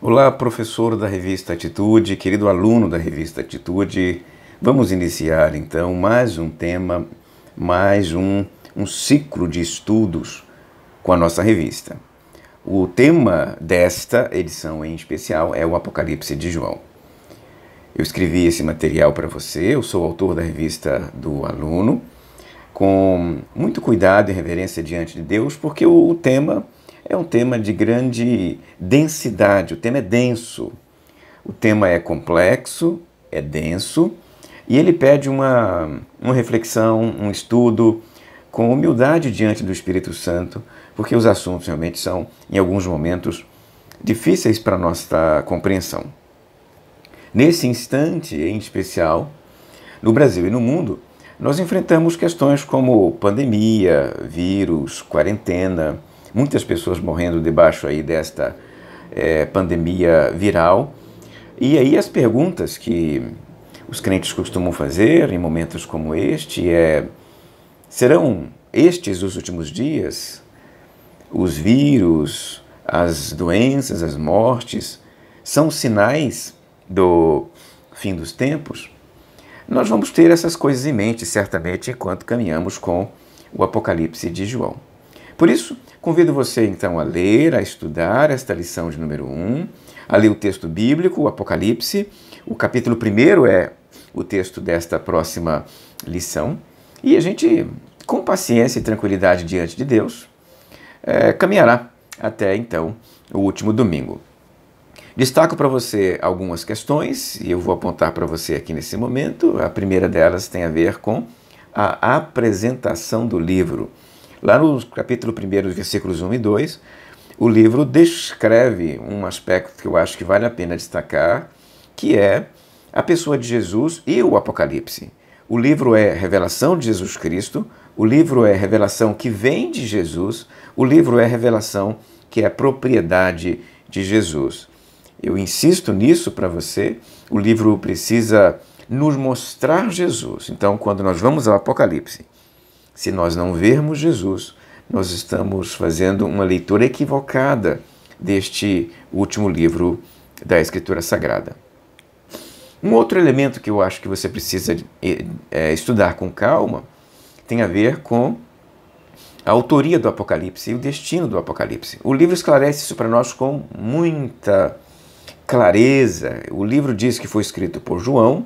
Olá, professor da revista Atitude, querido aluno da revista Atitude. Vamos iniciar então mais um tema, mais um, um ciclo de estudos com a nossa revista. O tema desta edição em especial é o Apocalipse de João. Eu escrevi esse material para você, eu sou autor da revista do aluno, com muito cuidado e reverência diante de Deus, porque o tema é um tema de grande densidade, o tema é denso. O tema é complexo, é denso, e ele pede uma, uma reflexão, um estudo, com humildade diante do Espírito Santo, porque os assuntos realmente são, em alguns momentos, difíceis para nossa compreensão. Nesse instante, em especial, no Brasil e no mundo, nós enfrentamos questões como pandemia, vírus, quarentena, muitas pessoas morrendo debaixo aí desta é, pandemia viral. E aí as perguntas que os crentes costumam fazer em momentos como este é: serão estes os últimos dias? Os vírus, as doenças, as mortes são sinais do fim dos tempos? Nós vamos ter essas coisas em mente, certamente, enquanto caminhamos com o Apocalipse de João. Por isso, convido você então a ler, a estudar esta lição de número 1, um, a ler o texto bíblico, o Apocalipse. O capítulo 1 é o texto desta próxima lição. E a gente, com paciência e tranquilidade diante de Deus, é, caminhará até então o último domingo. Destaco para você algumas questões e eu vou apontar para você aqui nesse momento. A primeira delas tem a ver com a apresentação do livro. Lá no capítulo 1, versículos 1 e 2, o livro descreve um aspecto que eu acho que vale a pena destacar, que é a pessoa de Jesus e o Apocalipse. O livro é revelação de Jesus Cristo, o livro é revelação que vem de Jesus, o livro é revelação que é propriedade de Jesus. Eu insisto nisso para você, o livro precisa nos mostrar Jesus. Então, quando nós vamos ao Apocalipse, se nós não vermos Jesus, nós estamos fazendo uma leitura equivocada deste último livro da Escritura Sagrada. Um outro elemento que eu acho que você precisa eh, eh, estudar com calma tem a ver com a autoria do Apocalipse e o destino do Apocalipse. O livro esclarece isso para nós com muita clareza. O livro diz que foi escrito por João,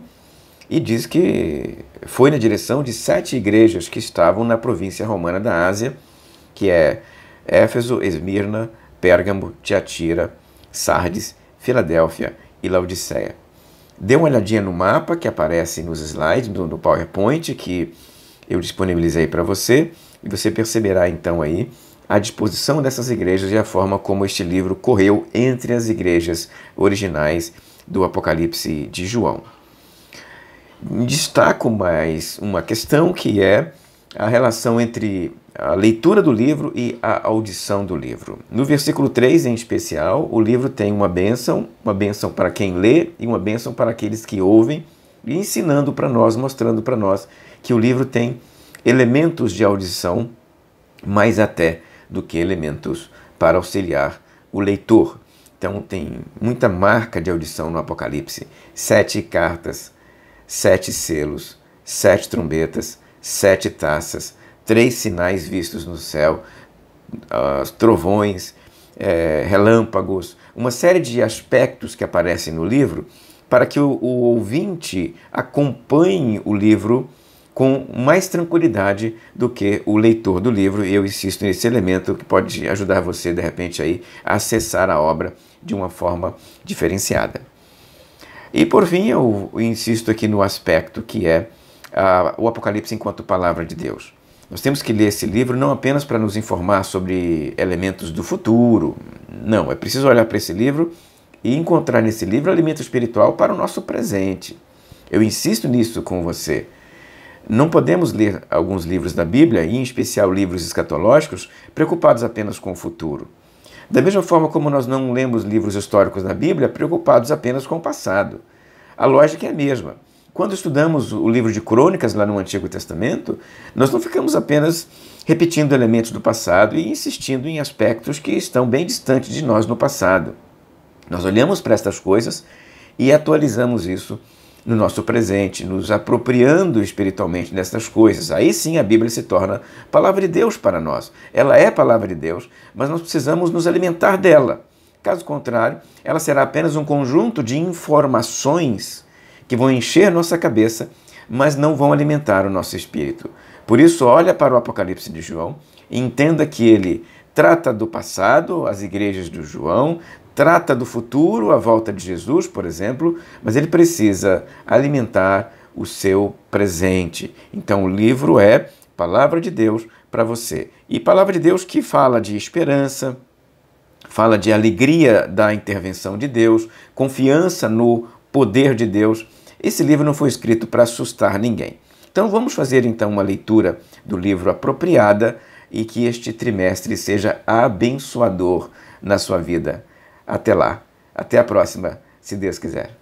e diz que foi na direção de sete igrejas que estavam na província romana da Ásia, que é Éfeso, Esmirna, Pérgamo, Tiatira, Sardes, Filadélfia e Laodiceia. Dê uma olhadinha no mapa que aparece nos slides do PowerPoint que eu disponibilizei para você e você perceberá então aí a disposição dessas igrejas e a forma como este livro correu entre as igrejas originais do Apocalipse de João destaco mais uma questão que é a relação entre a leitura do livro e a audição do livro. No versículo 3, em especial, o livro tem uma bênção, uma bênção para quem lê e uma bênção para aqueles que ouvem, ensinando para nós, mostrando para nós que o livro tem elementos de audição, mais até do que elementos para auxiliar o leitor. Então tem muita marca de audição no Apocalipse. Sete cartas sete selos, sete trombetas, sete taças, três sinais vistos no céu, uh, trovões, é, relâmpagos, uma série de aspectos que aparecem no livro para que o, o ouvinte acompanhe o livro com mais tranquilidade do que o leitor do livro. E eu insisto nesse elemento que pode ajudar você, de repente, aí, a acessar a obra de uma forma diferenciada. E por fim, eu insisto aqui no aspecto que é ah, o Apocalipse enquanto palavra de Deus. Nós temos que ler esse livro não apenas para nos informar sobre elementos do futuro, não, é preciso olhar para esse livro e encontrar nesse livro alimento espiritual para o nosso presente. Eu insisto nisso com você. Não podemos ler alguns livros da Bíblia, e em especial livros escatológicos, preocupados apenas com o futuro. Da mesma forma como nós não lemos livros históricos na Bíblia preocupados apenas com o passado. A lógica é a mesma. Quando estudamos o livro de crônicas lá no Antigo Testamento, nós não ficamos apenas repetindo elementos do passado e insistindo em aspectos que estão bem distantes de nós no passado. Nós olhamos para estas coisas e atualizamos isso no nosso presente, nos apropriando espiritualmente dessas coisas. Aí sim a Bíblia se torna palavra de Deus para nós. Ela é palavra de Deus, mas nós precisamos nos alimentar dela. Caso contrário, ela será apenas um conjunto de informações que vão encher nossa cabeça, mas não vão alimentar o nosso espírito. Por isso, olha para o Apocalipse de João, entenda que ele Trata do passado, as igrejas do João, trata do futuro, a volta de Jesus, por exemplo, mas ele precisa alimentar o seu presente. Então o livro é Palavra de Deus para você. E Palavra de Deus que fala de esperança, fala de alegria da intervenção de Deus, confiança no poder de Deus. Esse livro não foi escrito para assustar ninguém. Então vamos fazer então uma leitura do livro apropriada e que este trimestre seja abençoador na sua vida. Até lá, até a próxima, se Deus quiser.